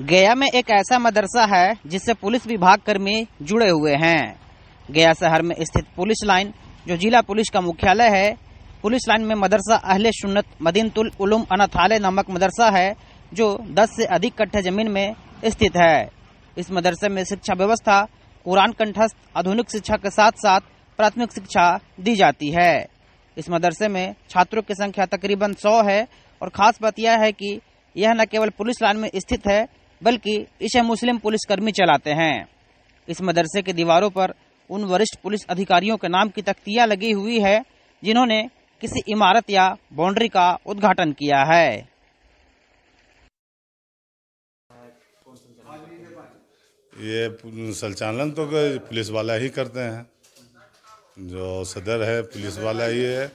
गया में एक ऐसा मदरसा है जिससे पुलिस विभाग कर्मी जुड़े हुए हैं गया शहर में स्थित पुलिस लाइन जो जिला पुलिस का मुख्यालय है पुलिस लाइन में मदरसा अहले सुन्नत मदीनतुल उलूम अनाथालय नामक मदरसा है जो 10 से अधिक कट्ठे जमीन में स्थित है इस मदरसे में शिक्षा व्यवस्था कुरान कंठस्थ आधुनिक शिक्षा के साथ साथ प्राथमिक शिक्षा दी जाती है इस मदरसे में छात्रों की संख्या तकरीबन सौ है और खास बात यह है कि यह न केवल पुलिस लाइन में स्थित है बल्कि इसे मुस्लिम पुलिसकर्मी चलाते हैं इस मदरसे की दीवारों पर उन वरिष्ठ पुलिस अधिकारियों के नाम की तख्तियाँ लगी हुई है जिन्होंने किसी इमारत या बाउंड्री का उद्घाटन किया है ये संचालन तो पुलिस वाला ही करते हैं जो सदर है पुलिस वाला ही है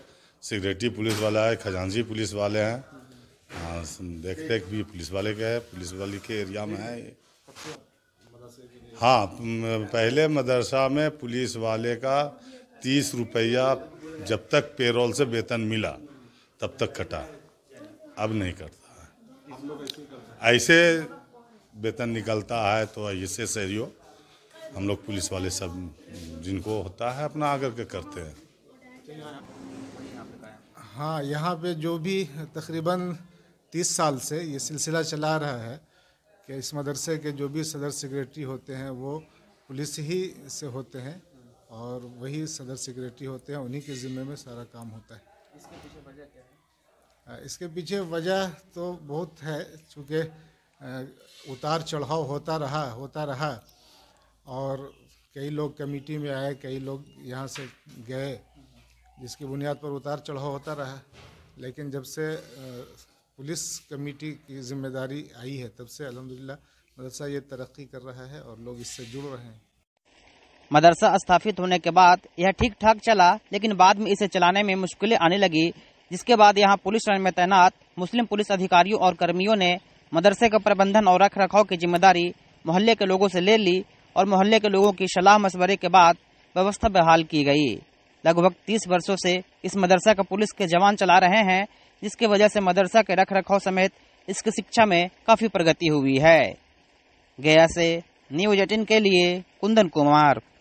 सिक्योरिटी पुलिस वाला है खजांची पुलिस वाले हैं हाँ, देख रेख भी पुलिस वाले का है पुलिस वाले के एरिया में है हाँ पहले मदरसा में पुलिस वाले का तीस रुपया जब तक पेरोल से वेतन मिला तब तक कटा अब नहीं करता है ऐसे वेतन निकलता है तो ऐसे सहयोग हम लोग पुलिस वाले सब जिनको होता है अपना आकर के करते हैं हाँ यहाँ पे जो भी तकरीबन तीस साल से ये सिलसिला चला रहा है कि इस मदरसे के जो भी सदर सेक्रेटरी होते हैं वो पुलिस ही से होते हैं और वही सदर सेक्रेटरी होते हैं उन्हीं के ज़िम्मे में सारा काम होता है इसके पीछे वजह क्या है इसके पीछे वजह तो बहुत है चूँकि उतार चढ़ाव होता रहा होता रहा और कई लोग कमेटी में आए कई लोग यहाँ से गए जिसकी बुनियाद पर उतार चढ़ाव होता रहा लेकिन जब से पुलिस कमेटी की जिम्मेदारी आई है तब से अलहमदिल्ला मदरसा ये तरक्की कर रहा है और लोग इससे जुड़ रहे हैं मदरसा स्थापित होने के बाद यह ठीक ठाक चला लेकिन बाद में इसे चलाने में मुश्किलें आने लगी जिसके बाद यहाँ पुलिस लाइन में तैनात मुस्लिम पुलिस अधिकारियों और कर्मियों ने मदरसे का प्रबंधन और रख रखाव की जिम्मेदारी मोहल्ले के लोगों से ले ली और मोहल्ले के लोगों की सलाह मशवरे के बाद व्यवस्था बहाल की गई लगभग तीस वर्षों से इस मदरसा का पुलिस के जवान चला रहे हैं जिसके वजह से मदरसा के रख रखाव समेत इसकी शिक्षा में काफी प्रगति हुई है गया से न्यूज एटीन के लिए कुंदन कुमार